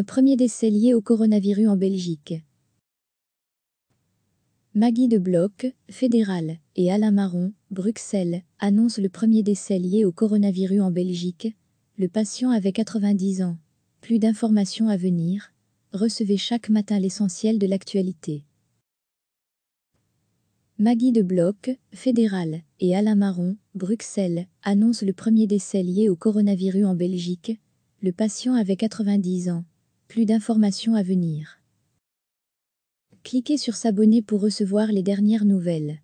Un premier décès lié au coronavirus en Belgique. Maggie de Bloch, fédéral, et Alain Marron, Bruxelles, annoncent le premier décès lié au coronavirus en Belgique. Le patient avait 90 ans. Plus d'informations à venir. Recevez chaque matin l'essentiel de l'actualité. Maggie de Bloch, fédéral, et Alain Marron, Bruxelles, annoncent le premier décès lié au coronavirus en Belgique. Le patient avait 90 ans. Plus d'informations à venir. Cliquez sur s'abonner pour recevoir les dernières nouvelles.